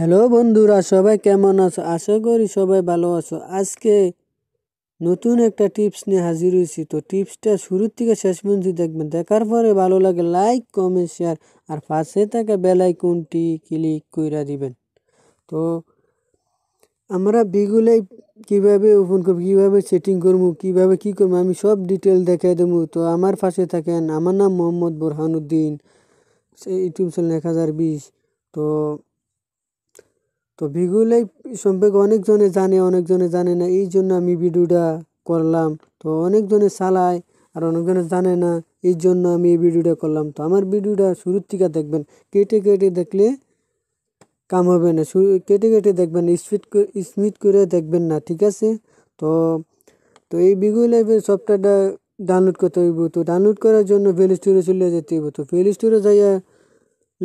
hello বন্ধুরা সবাই কেমন আছো আশা করি সবাই ভালো আছো আজকে নতুন একটা টিপস নিয়ে হাজির হয়েছি তো টিপসটা শুরুর থেকে শেষ পর্যন্ত দেখবেন দেখার পরে ভালো লাগে লাইক কমেন্ট শেয়ার আর পাশে থাকা বেল ক্লিক করে দিবেন তো আমরা বিগুলাই কিভাবে ওপেন করবো কীভাবে সেটিং করবো কিভাবে কি করবো আমি সব ডিটেল দেখাই দেবো তো আমার পাশে থাকেন আমার নাম মোহাম্মদ বোরহানুদ্দিন ইউটিউব চ্যানেল এক হাজার বিশ তো তো ভিগুলাই সম্পর্কে অনেকজনে জানে অনেকজনে জানে না এই জন্য আমি ভিডিওটা করলাম তো অনেকজনে চালায় আর অনেকজনে জানে না এই জন্য আমি এই ভিডিওটা করলাম তো আমার ভিডিওটা শুরুর থেকে দেখবেন কেটে কেটে দেখলে কাম হবে না শুরু কেটে কেটে দেখবেন স্পিড স্মিথ করে দেখবেন না ঠিক আছে তো তো এই বিগুল লাইভের সফটওয়্যারটা ডাউনলোড করতে হইব তো ডাউনলোড করার জন্য প্লে স্টোরে চলে যেতে হইব তো প্লে স্টোরে যাইয়া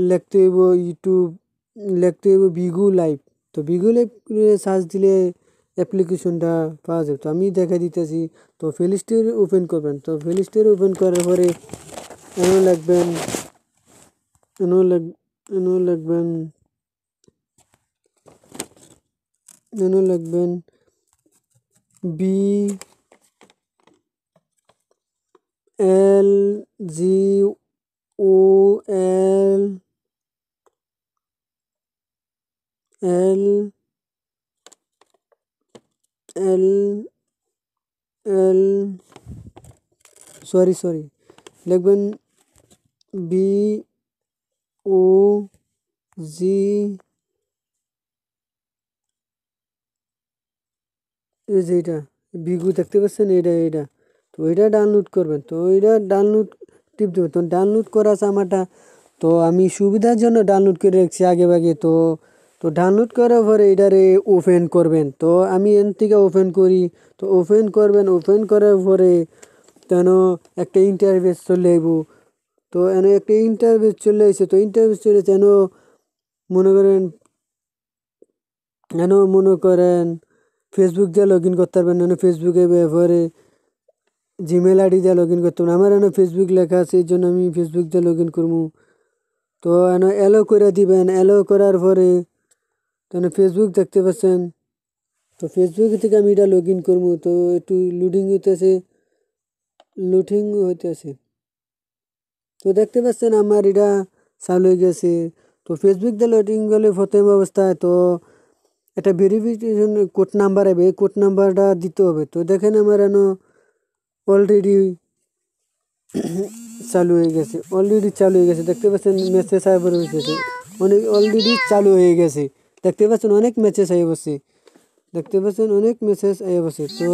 লিখতে হইব ইউটিউব লিখতে হইব বিগু লাইভ তো বিগুলে সার্চ দিলে অ্যাপ্লিকেশনটা পাওয়া যাবে তো আমি দেখা দিতেছি তো প্লে স্টোর ওপেন করবেন তো প্লে স্টোর ওপেন করার পরে এনো লাগবেন এনো লাগ এনো লাগবেন এনো লাগবেন B L G O L L L sorry sorry লেখবেন বি ও জি এইডা বিগু দেখতে পাচ্ছেন এইডা এইডা তো এইডা ডাউনলোড করবেন তো এইডা ডাউনলোড টিপ দেন ডাউনলোড করা আছে আমারটা তো আমি সুবিধার জন্য ডাউনলোড করে রেখেছি আগে আগে তো তো ডাউনলোড করার পরে এটারে ওপেন করবেন তো আমি এন থেকে ওপেন করি তো ওপেন করবেন ওপেন করার পরে কেন একটা ইন্টারভিউ চলে আইব তো এন একটা ইন্টারভিউ চলে আসে তো ইন্টারভিউ চলে যেন মনে করেন কেন মনে করেন ফেসবুক দিয়ে লগ ইন করতে পারবেন না ফেসবুকে ব্যবহারে জিমেল আইডি দিয়ে লগ ইন করতে পারবেন আমার এনে ফেসবুক লেখা আছে এই জন্য আমি ফেসবুক দিয়ে লগ ইন করবো তো এন অ্যালো করে দিবেন অ্যালো করার পরে কেন ফেসবুক দেখতে পাচ্ছেন তো ফেসবুক থেকে আমি এটা লগ ইন করবো তো একটু লুডিং হইতেছে লুটিং হইতেছে তো দেখতে পাচ্ছেন আমার এটা চালু হয়ে গেছে তো ফেসবুক দিয়ে লুটিং গেলে ফতেম অবস্থায় তো একটা ভেরিফিকেশন কোড নাম্বার হবে এই কোড নাম্বারটা দিতে হবে তো দেখেন আমার এন অলরেডি চালু হয়ে গেছে অলরেডি চালু হয়ে গেছে দেখতে পাচ্ছেন মেসেজ সাইবার হয়ে গেছে অনেক অলরেডি চালু হয়ে গেছে দেখতে পাচ্ছেন অনেক মেসেজ হয়ে বসে দেখতে পাচ্ছেন অনেক মেসেজ হয়ে বসে তো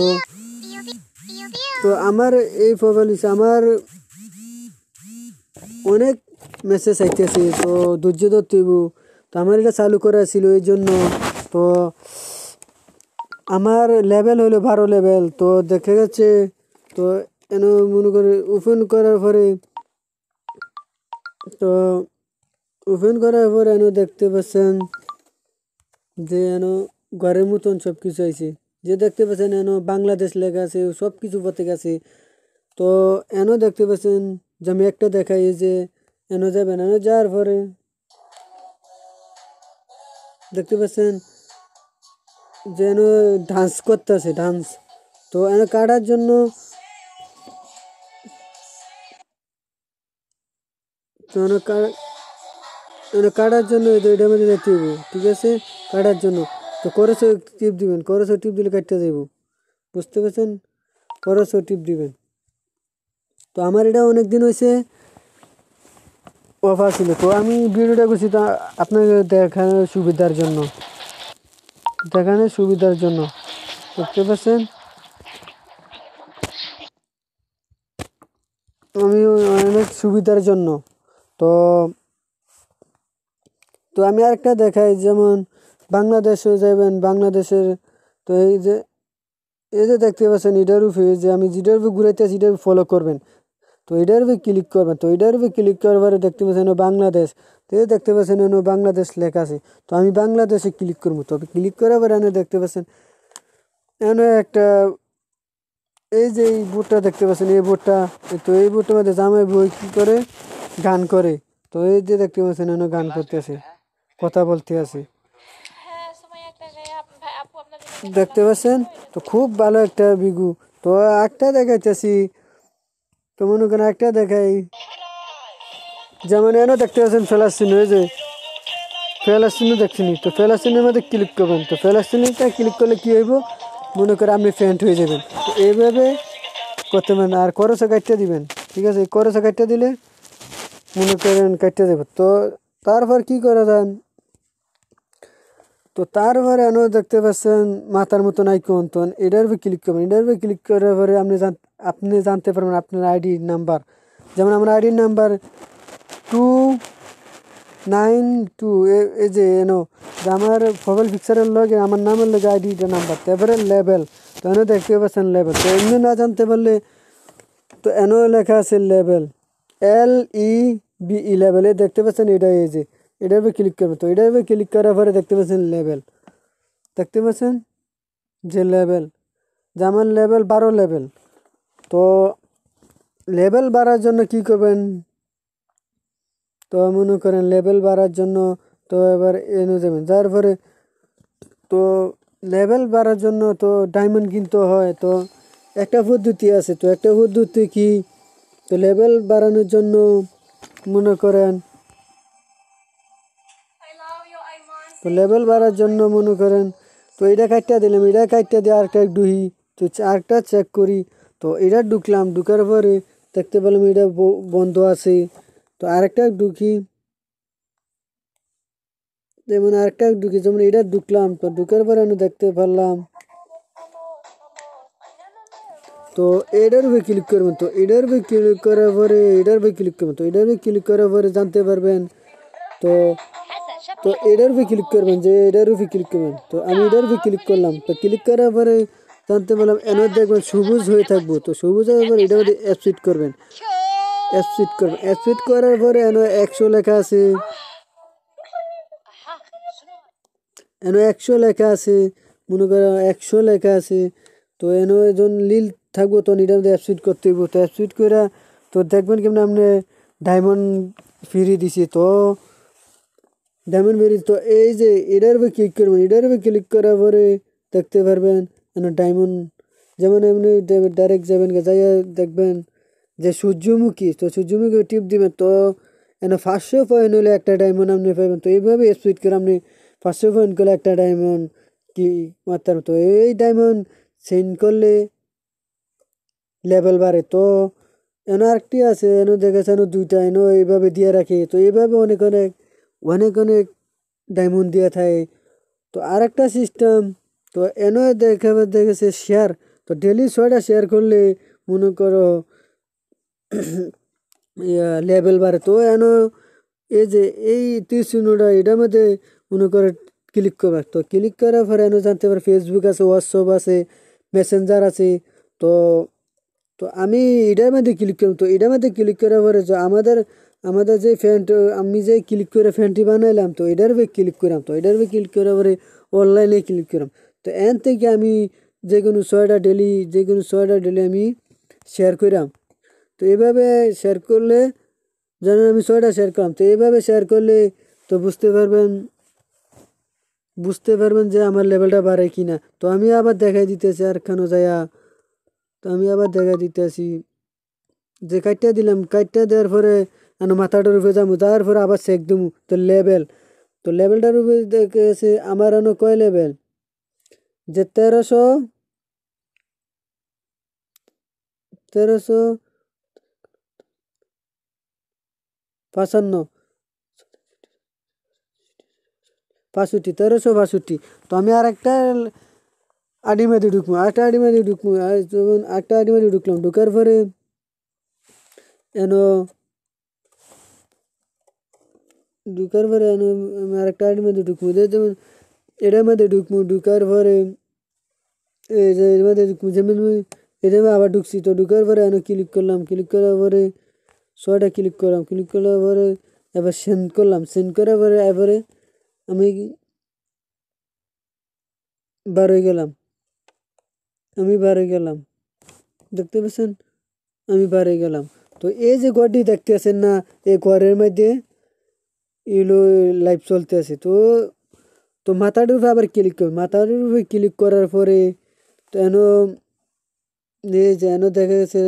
তো আমার এই প্রবলেম আমার অনেক মেসেজ আইতেছে তো ধৈর্য ধরতেইব তো আমার এটা চালু করা ছিল এই জন্য তো আমার লেভেল হলো বারো লেভেল তো দেখে গেছে তো এন মনে করে ওপেন করার পরে তো ওপেন করার পরে এন দেখতে পাচ্ছেন যে যেন ঘরের মতন সব কিছু আছে যে দেখতে পাচ্ছেন এন বাংলাদেশ লেখা আছে সব কিছু পথে গেছে তো এন দেখতে পাচ্ছেন যে আমি একটা দেখাই যে এন যাবেন এন যাওয়ার পরে দেখতে পাচ্ছেন যেন ডান্স করতেছে ডান্স তো এন কাটার জন্য তো এনে মানে কাটার জন্য ওই ড্যামেজ দেখতে ঠিক আছে কাটার জন্য তো করসও টিপ দিবেন করসও টিপ দিলে কাটতে যাইব বুঝতে পারছেন করসও টিপ দিবেন তো আমার এটা অনেক দিন হয়েছে অফার ছিল তো আমি ভিডিওটা করছি তো আপনাকে দেখানোর সুবিধার জন্য দেখানোর সুবিধার জন্য বুঝতে পারছেন আমি অনেক সুবিধার জন্য তো তো আমি আরেকটা দেখাই যেমন বাংলাদেশে যাবেন বাংলাদেশের তো এই যে এই যে দেখতে পাচ্ছেন এটার যে আমি যেটার ঘুরাইতে ঘুরাইতেছি এটার ফলো করবেন তো এটার উপরে ক্লিক করবেন তো এটার উপরে ক্লিক করবার দেখতে পাচ্ছেন বাংলাদেশ তো এই দেখতে পাচ্ছেন এনে বাংলাদেশ লেখা আছে তো আমি বাংলাদেশে ক্লিক করবো তো ক্লিক করার পরে এনে দেখতে পাচ্ছেন এনে একটা এই যে এই বোর্ডটা দেখতে পাচ্ছেন এই বোর্ডটা তো এই বোর্ডটার মধ্যে জামাই বই কী করে গান করে তো এই যে দেখতে পাচ্ছেন এনে গান করতেছে কথা বলতে আসি হ্যাঁ, দেখতে পাচ্ছেন তো খুব ভালো একটা বিগু তো একটা দেখাইতেছি তো মনে করেন একটা দেখাই যেমন এনে দেখতে পাচ্ছেন ফেলাস্তিন হয়ে যে ফেলাস্তিনও দেখছেনি তো ফেলাস্তিনের মধ্যে ক্লিক করবেন তো ফেলাস্তিনটা ক্লিক করলে কী হইব মনে করে আপনি ফ্যান্ট হয়ে যাবেন তো এইভাবে করতে পারেন আর করসে কাটটা দিবেন ঠিক আছে করসে কাটটা দিলে মনে করেন কাটটা দেবেন তো তারপর কি করা যান তো তার পরে আনো দেখতে পাচ্ছেন মাথার মতন আইকন তো এটার উপরে ক্লিক করবেন এটার উপরে ক্লিক করার পরে আপনি জান আপনি জানতে পারবেন আপনার আইডি নাম্বার যেমন আমার ID number two nine two এই যে এনো আমার মোবাইল পিকচারের লগে আমার নামের লগে আইডিটা নাম্বার তারপরে লেভেল তো এনে দেখতে পাচ্ছেন লেভেল তো এমনি না জানতে পারলে তো এনও লেখা আছে level L E B E level লেভেলে দেখতে পাচ্ছেন এটা এই যে এটার ক্লিক করবে তো এটার ক্লিক করার পরে দেখতে পাচ্ছেন লেভেল দেখতে পাচ্ছেন যে লেভেল যেমন লেভেল বারো লেভেল তো লেভেল বাড়ার জন্য কি করবেন তো মনে করেন লেভেল বাড়ার জন্য তো এবার এনে যাবেন যার পরে তো লেভেল বাড়ার জন্য তো ডায়মন্ড কিনতে হয় তো একটা পদ্ধতি আছে তো একটা পদ্ধতি কি তো লেভেল বাড়ানোর জন্য মনে করেন তো লেভেল বাড়ার জন্য মনে করেন তো এটা কাটটা দিলাম এটা কাটটা দিয়ে আরেকটা ডুহি তো আরেকটা চেক করি তো এটা ঢুকলাম ঢুকার পরে দেখতে পেলাম এটা বন্ধ আছে তো আরেকটা ঢুকি যেমন আরেকটা ঢুকি যেমন এটা ঢুকলাম তো ঢুকার পরে আমি দেখতে পারলাম তো এটার উপরে ক্লিক করবেন তো এটার উপরে ক্লিক করার পরে এটার উপরে ক্লিক করবেন তো এটার উপরে ক্লিক করার পরে জানতে পারবেন তো তো এটার উপরে ক্লিক করবেন যে এটার উপরে ক্লিক করবেন তো আমি এটার উপরে ক্লিক করলাম তো ক্লিক করার পরে জানতে পারলাম এনার দেখবেন সবুজ হয়ে থাকবো তো সবুজ হওয়ার পরে এটার মধ্যে অ্যাপসিট করবেন অ্যাপসিট করবেন অ্যাপসিট করার পরে এন একশো লেখা আছে এন একশো লেখা আছে মনে করেন একশো লেখা আছে তো এন একজন লীল থাকবো তখন এটার মধ্যে অ্যাপসিট করতে হইব তো অ্যাপসিট করে তো দেখবেন কেমন আপনি ডায়মন্ড ফিরিয়ে দিছি তো ডায়মন্ড ব্যারিজ তো এই যে এটার উপরে ক্লিক করবেন এটার উপরে ক্লিক করার পরে দেখতে পারবেন ডায়মন্ড যেমন এমনি ডাইরেক্ট যাবেন যাইয়া দেখবেন যে সূর্যমুখী তো সূর্যমুখী টিপ দিবেন তো এনে পাঁচশো পয়েন্ট হলে একটা ডায়মন্ড আপনি পাবেন তো এইভাবে স্পিড করে আপনি পাঁচশো পয়েন্ট করলে একটা ডায়মন্ড কি মাত্রা তো এই ডায়মন্ড সেন্ড করলে লেভেল বাড়ে তো এনে আরেকটি আছে এনে দেখেছে এনে দুইটা এনে এইভাবে দিয়ে রাখে তো এইভাবে অনেক অনেক অনেক অনেক ডায়মন্ড দিয়ে থাকে তো আরেকটা সিস্টেম তো এনও দেখে দেখেছে শেয়ার তো ডেলি ছয়টা শেয়ার করলে মনে করো লেভেল বাড়ে তো এন এই যে এই তীরচিহ্নটা এটার মধ্যে মনে করে ক্লিক করবে তো ক্লিক করার পরে এনে জানতে পারে ফেসবুক আছে হোয়াটসঅ্যাপ আছে মেসেঞ্জার আছে তো তো আমি এটার মধ্যে ক্লিক করলাম তো এটার মধ্যে ক্লিক করার পরে আমাদের আমাদের যে ফ্যান্ট আমি যে ক্লিক করে ফ্যানটি বানাইলাম তো এটার উপরে ক্লিক করলাম তো এটার উপরে ক্লিক করার পরে অনলাইনে ক্লিক করলাম তো এন থেকে আমি যে কোনো সোয়েটার ডেলি যে কোনো সোয়েটার ডেলি আমি শেয়ার করলাম তো এভাবে শেয়ার করলে যেন আমি সোয়েটার শেয়ার করলাম তো এভাবে শেয়ার করলে তো বুঝতে পারবেন বুঝতে পারবেন যে আমার লেভেলটা বাড়ে কি না তো আমি আবার দেখাই দিতেছি আর খানো যায়া তো আমি আবার দেখা দিতেছি যে কাটটা দিলাম কাটটা দেওয়ার পরে ನಾನು ಮಾತಾಡೋರು ಬೋಜಾಮು যাওয়ার পরে আবার চেক দিমু তো লেভেল তো লেভেলটার উপরে দেখেছে আমার অনু কয় লেভেল যে তেরোশো তেরোশো পাঁচান্ন পাঁচষট্টি তেরোশো বাষট্টি তো আমি আর একটা আডিমাদি ঢুকবো একটা আডিমাদি ঢুকবো যেমন একটা আডিমাদি ঢুকলাম ঢুকার পরে এন ঢুকার পরে আমি আরেকটা আইডির মধ্যে ঢুকবো যেমন এটার মধ্যে ঢুকবো ঢুকার পরে এর মধ্যে ঢুকবো যেমন এটার আবার ঢুকছি তো ঢুকার পরে আমি ক্লিক করলাম ক্লিক করার পরে ছয়টা ক্লিক করলাম ক্লিক করার পরে এবার সেন্ড করলাম সেন্ড করার পরে এবারে আমি বার হয়ে গেলাম আমি বার হয়ে গেলাম দেখতে পাচ্ছেন আমি বার হয়ে গেলাম তো এই যে ঘরটি দেখতে আছেন না এই ঘরের মধ্যে লাইফ চলতে আছে তো তো মাথাটির উপরে আবার ক্লিক করবে মাথাটির উপরে ক্লিক করার পরে এন যেন দেখা গেছে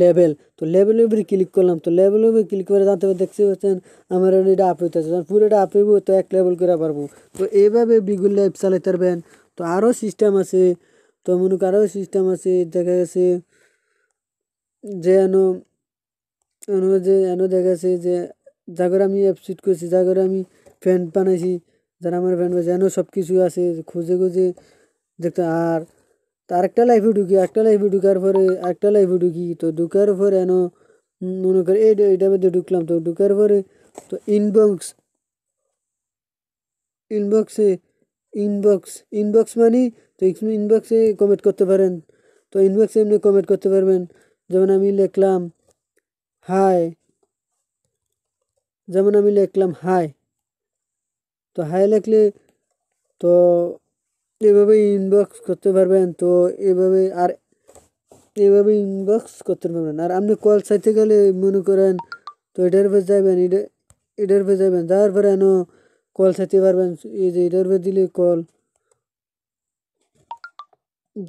লেভেল তো লেভেলের উপরে ক্লিক করলাম তো লেভেলের উপরে ক্লিক করে জানতে পারে দেখতে পাচ্ছেন আমার এটা আপ হইতেছে যখন পুরোটা আপ হইব তো এক লেভেল করে পারবো তো এইভাবে বিগুল লাইফ চালাইতে পারবেন তো আরও সিস্টেম আছে তো মনে আরও সিস্টেম আছে দেখা গেছে যেন এনো যে এনো দেখাছে যে জাগর আমি অ্যাপসিট করছি করে আমি ফ্যান বানাইছি যারা আমার ফ্যান বানাইছে এনো সব কিছু আছে খুঁজে খুঁজে দেখতে আর আরেকটা লাইফে ঢুকি একটা লাইফে ঢুকার পরে একটা লাইফে ঢুকি তো ঢুকার পরে এনো মনে করে এই এটা মধ্যে ঢুকলাম তো ঢুকার পরে তো ইনবক্স ইনবক্সে ইনবক্স ইনবক্স মানে তো ইনবক্সে কমেন্ট করতে পারেন তো ইনবক্সে এমনি কমেন্ট করতে পারবেন যেমন আমি লিখলাম হাই যেমন আমি লিখলাম হাই তো হাই লিখলে তো এভাবে ইনবক্স করতে পারবেন তো এভাবে আর এভাবে ইনবক্স করতে পারবেন আর আপনি কল চাইতে গেলে মনে করেন তো এটার উপর যাবেন এটা এটার উপর যাবেন যাওয়ার পরে এন কল চাইতে পারবেন এই যে এটার উপর দিলে কল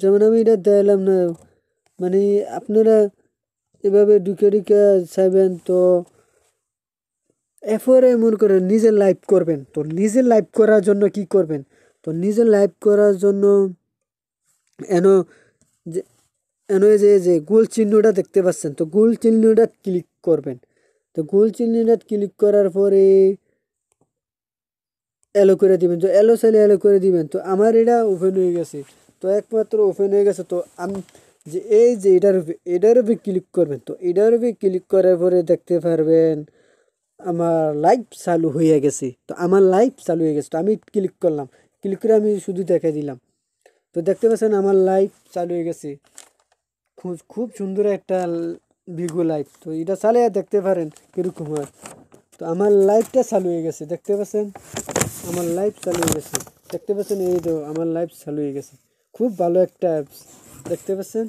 যেমন আমি এটা দেখলাম না মানে আপনারা এভাবে ঢুকে ঢুকে চাইবেন তো এরপরে মনে করে নিজের লাইভ করবেন তো নিজের লাইভ করার জন্য কি করবেন তো নিজের লাইভ করার জন্য এন যে এন যে যে গোল চিহ্নটা দেখতে পাচ্ছেন তো গোল চিহ্নটা ক্লিক করবেন তো গোল চিহ্নটা ক্লিক করার পরে অ্যালো করে দিবেন তো অ্যালো চাইলে অ্যালো করে দিবেন তো আমার এটা ওপেন হয়ে গেছে তো একমাত্র ওপেন হয়ে গেছে তো আমি যে এই যে এটার এটার উপরে ক্লিক করবেন তো এটার উপরে ক্লিক করার পরে দেখতে পারবেন আমার লাইভ চালু হয়ে গেছে তো আমার লাইভ চালু হয়ে গেছে তো আমি ক্লিক করলাম ক্লিক করে আমি শুধু দেখে দিলাম তো দেখতে পাচ্ছেন আমার লাইভ চালু হয়ে গেছে খুব খুব সুন্দর একটা ভিগো লাইভ তো এটা আর দেখতে পারেন কীরকম হয় তো আমার লাইভটা চালু হয়ে গেছে দেখতে পাচ্ছেন আমার লাইভ চালু হয়ে গেছে দেখতে পাচ্ছেন এই তো আমার লাইভ চালু হয়ে গেছে খুব ভালো একটা অ্যাপস দেখতে পাচ্ছেন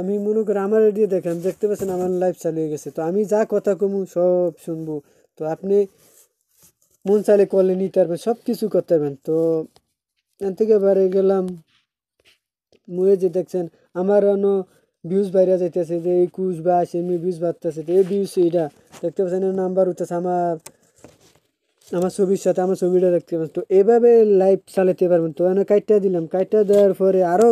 আমি মনে করি আমার রেডিও দেখেন দেখতে পাচ্ছেন আমার লাইফ চালিয়ে গেছে তো আমি যা কথা কমু সব শুনবো তো আপনি মন চালে কলে নিতে পারবেন সব কিছু করতে পারবেন তো এখান থেকে বাইরে গেলাম মুয়ে যে দেখছেন আমার অন্য ভিউজ বাইরে যাইতেছে যে বা বাইশ এমনি ভিউজ বাড়তেছে এই ভিউজ এইটা দেখতে পাচ্ছেন নাম্বার উঠতেছে আমার আমার ছবির সাথে আমার ছবিটা দেখতে পাচ্ছেন তো এভাবে লাইভ চালাতে পারবেন তো এনে কাইটটা দিলাম কাইটটা দেওয়ার পরে আরও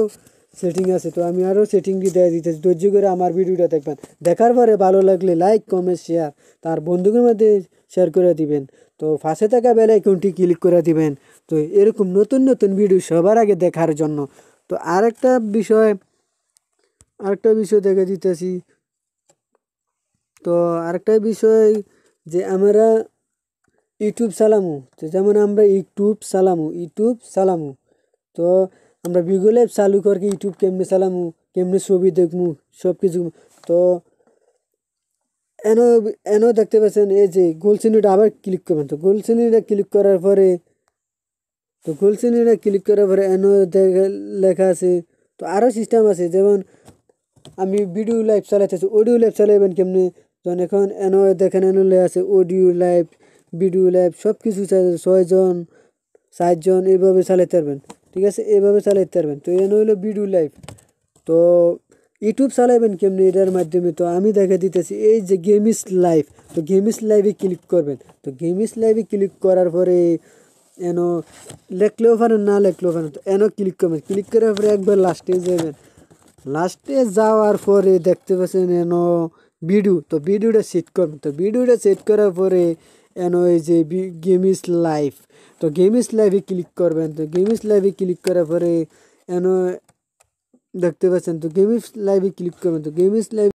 সেটিং আছে তো আমি আরও সেটিংটি দিয়ে দিতেছি ধৈর্য করে আমার ভিডিওটা দেখবেন দেখার পরে ভালো লাগলে লাইক কমেন্ট শেয়ার তার বন্ধুদের মধ্যে শেয়ার করে দিবেন তো ফাঁসে থাকা বেলায় কোনটি ক্লিক করে দিবেন তো এরকম নতুন নতুন ভিডিও সবার আগে দেখার জন্য তো আরেকটা বিষয় আরেকটা বিষয় দেখে দিতেছি তো আরেকটা বিষয় যে আমরা ইউটিউব চালামু তো যেমন আমরা ইউটিউব চালামু ইউটিউব চালামু তো আমরা বিগো লাইভ চালু করকে ইউটিউব কেমনে চালামু কেমনে ছবি দেখমু সব কিছু তো এন এন দেখতে পাচ্ছেন এই যে গোল চিহ্নটা আবার ক্লিক করবেন তো গোল চিহ্নটা ক্লিক করার পরে তো গোল চিহ্নটা ক্লিক করার পরে এন লেখা আছে তো আরও সিস্টেম আছে যেমন আমি ভিডিও লাইভ চালাইতেছি অডিও লাইভ চালাইবেন কেমনি যখন এখন এন দেখেন এন আছে অডিও লাইভ ভিডিও লাইভ সব কিছু ছয়জন সাতজন এইভাবে চালাইতে পারবেন ঠিক আছে এভাবে চালাইতে পারবেন তো এখানে হলো ভিডিও লাইভ তো ইউটিউব চালাইবেন কেমনি এটার মাধ্যমে তো আমি দেখা দিতেছি এই যে গেমিস লাইভ তো গেমিস লাইভে ক্লিক করবেন তো গেমিস লাইভে ক্লিক করার পরে এন লেখলেও পারেন না লেখলেও পারেন তো এন ক্লিক করবেন ক্লিক করার পরে একবার লাস্টে যাবেন লাস্টে যাওয়ার পরে দেখতে পাচ্ছেন এন ভিডিও তো ভিডিওটা সেট করবেন তো ভিডিওটা সেট করার পরে এনো এই যে গেম ইস লাইভ তো গেম ইজ লাইভে ক্লিক করবেন তো গেম ইজ লাইভে ক্লিক করার পরে এন দেখতে পাচ্ছেন তো গেম ইজ লাইভে ক্লিক করবেন তো গেম ইস লাইভ